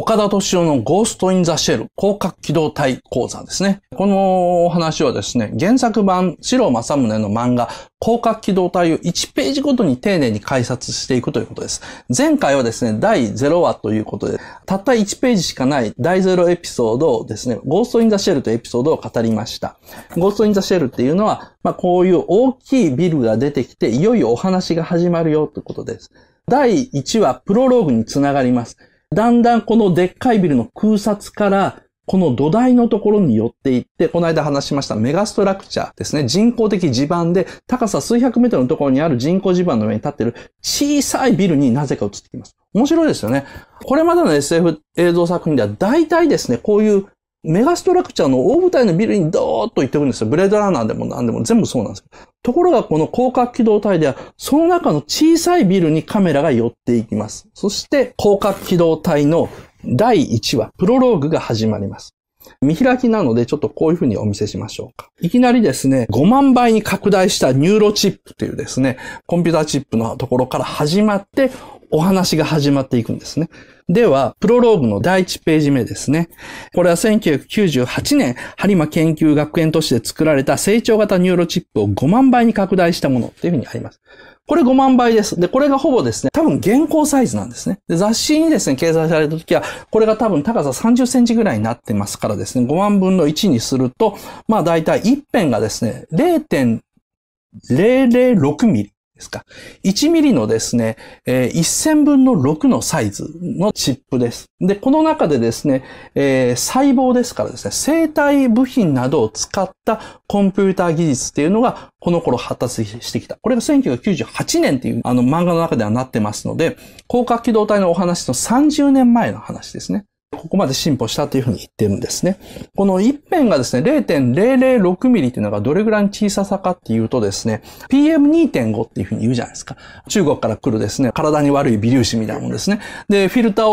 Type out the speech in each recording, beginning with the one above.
岡田敏夫のゴースト・イン・ザ・シェル広角機動隊講座ですね。このお話はですね、原作版、白正宗の漫画、広角機動隊を1ページごとに丁寧に解説していくということです。前回はですね、第0話ということで、たった1ページしかない第0エピソードをですね、ゴースト・イン・ザ・シェルというエピソードを語りました。ゴースト・イン・ザ・シェルっていうのは、まあ、こういう大きいビルが出てきて、いよいよお話が始まるよということです。第1話、プロローグにつながります。だんだんこのでっかいビルの空撮から、この土台のところに寄っていって、この間話しましたメガストラクチャーですね。人工的地盤で、高さ数百メートルのところにある人工地盤の上に立ってる小さいビルになぜか映ってきます。面白いですよね。これまでの SF 映像作品では大体ですね、こういうメガストラクチャーの大舞台のビルにドーッと行ってくるんですよ。ブレードランナーでも何でも全部そうなんです。ところがこの広角機動隊では、その中の小さいビルにカメラが寄っていきます。そして広角機動隊の第1話、プロローグが始まります。見開きなので、ちょっとこういうふうにお見せしましょうか。いきなりですね、5万倍に拡大したニューロチップというですね、コンピューターチップのところから始まって、お話が始まっていくんですね。では、プロローグの第1ページ目ですね。これは1998年、播磨研究学園都市で作られた成長型ニューロチップを5万倍に拡大したものっていうふうにあります。これ5万倍です。で、これがほぼですね、多分現行サイズなんですね。で、雑誌にですね、掲載された時は、これが多分高さ30センチぐらいになってますからですね、5万分の1にすると、まあ大体一辺がですね、0.006ミリ。ですか。1ミリのですね、えー、1000分の6のサイズのチップです。で、この中でですね、えー、細胞ですからですね、生体部品などを使ったコンピューター技術っていうのが、この頃発達してきた。これが1998年っていう、あの漫画の中ではなってますので、広角機動隊のお話の30年前の話ですね。ここまで進歩したというふうに言ってるんですね。この一辺がですね、0.006ミリっていうのがどれぐらいの小ささかっていうとですね、PM2.5 っていうふうに言うじゃないですか。中国から来るですね、体に悪い微粒子みたいなもんですね。で、フィルター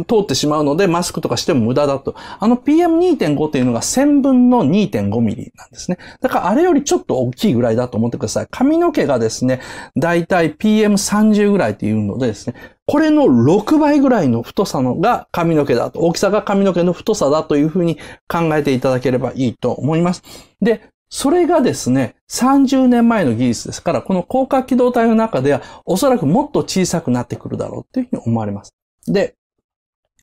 を通ってしまうので、マスクとかしても無駄だと。あの PM2.5 っていうのが1000分の2.5ミリなんですね。だからあれよりちょっと大きいぐらいだと思ってください。髪の毛がですね、だいたい PM30 ぐらいっていうのでですね、これの6倍ぐらいの太さのが髪の毛だと、大きさが髪の毛の太さだというふうに考えていただければいいと思います。で、それがですね、30年前の技術ですから、この高架機動体の中ではおそらくもっと小さくなってくるだろうというふうに思われます。で、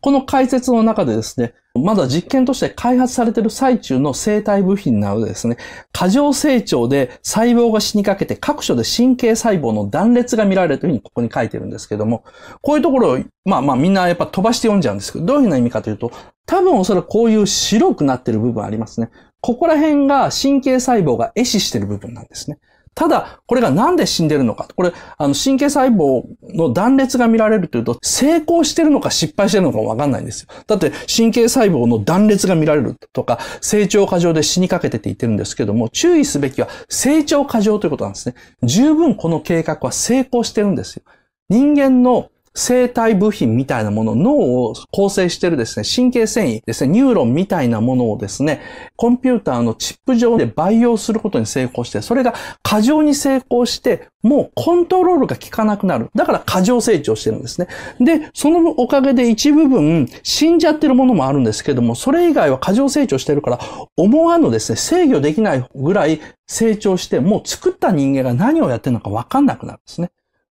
この解説の中でですね、まだ実験として開発されている最中の生体部品なのでですね、過剰成長で細胞が死にかけて各所で神経細胞の断裂が見られるというふうにここに書いてるんですけども、こういうところを、まあまあみんなやっぱ飛ばして読んじゃうんですけど、どういうふうな意味かというと、多分おそらくこういう白くなっている部分ありますね。ここら辺が神経細胞が壊死している部分なんですね。ただ、これがなんで死んでるのか。これ、あの、神経細胞の断裂が見られるというと、成功してるのか失敗してるのかわかんないんですよ。だって、神経細胞の断裂が見られるとか、成長過剰で死にかけてって言ってるんですけども、注意すべきは成長過剰ということなんですね。十分この計画は成功してるんですよ。人間の生体部品みたいなもの、脳を構成してるですね、神経繊維ですね、ニューロンみたいなものをですね、コンピューターのチップ上で培養することに成功して、それが過剰に成功して、もうコントロールが効かなくなる。だから過剰成長してるんですね。で、そのおかげで一部分死んじゃってるものもあるんですけども、それ以外は過剰成長してるから、思わぬですね、制御できないぐらい成長して、もう作った人間が何をやってるのかわかんなくなるんですね。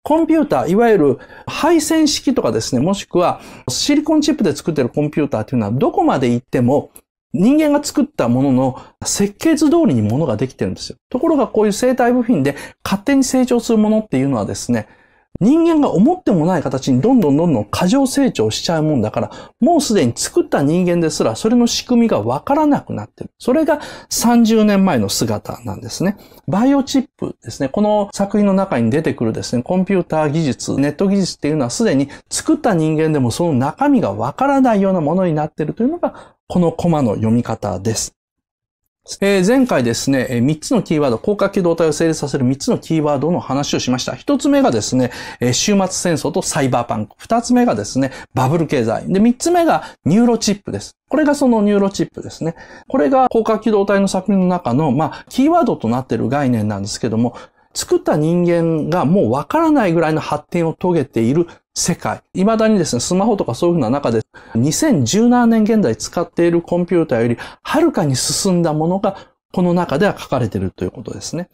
コンピューター、いわゆる配線式とかですね、もしくはシリコンチップで作ってるコンピューターっていうのはどこまで行っても人間が作ったものの設計図通りにものができてるんですよ。ところがこういう生体部品で勝手に成長するものっていうのはですね、人間が思ってもない形にどんどんどんどん過剰成長しちゃうもんだから、もうすでに作った人間ですらそれの仕組みがわからなくなってる。それが30年前の姿なんですね。バイオチップですね。この作品の中に出てくるですね、コンピューター技術、ネット技術っていうのはすでに作った人間でもその中身がわからないようなものになってるというのが、このコマの読み方です。えー、前回ですね、えー、3つのキーワード、高架機動隊を成立させる3つのキーワードの話をしました。1つ目がですね、えー、終末戦争とサイバーパンク。2つ目がですね、バブル経済。で、3つ目がニューロチップです。これがそのニューロチップですね。これが高架機動隊の作品の中の、まあ、キーワードとなっている概念なんですけども、作った人間がもうわからないぐらいの発展を遂げている世界。未だにですね、スマホとかそういうふうな中で、2017年現在使っているコンピューターより、はるかに進んだものが、この中では書かれているということですね。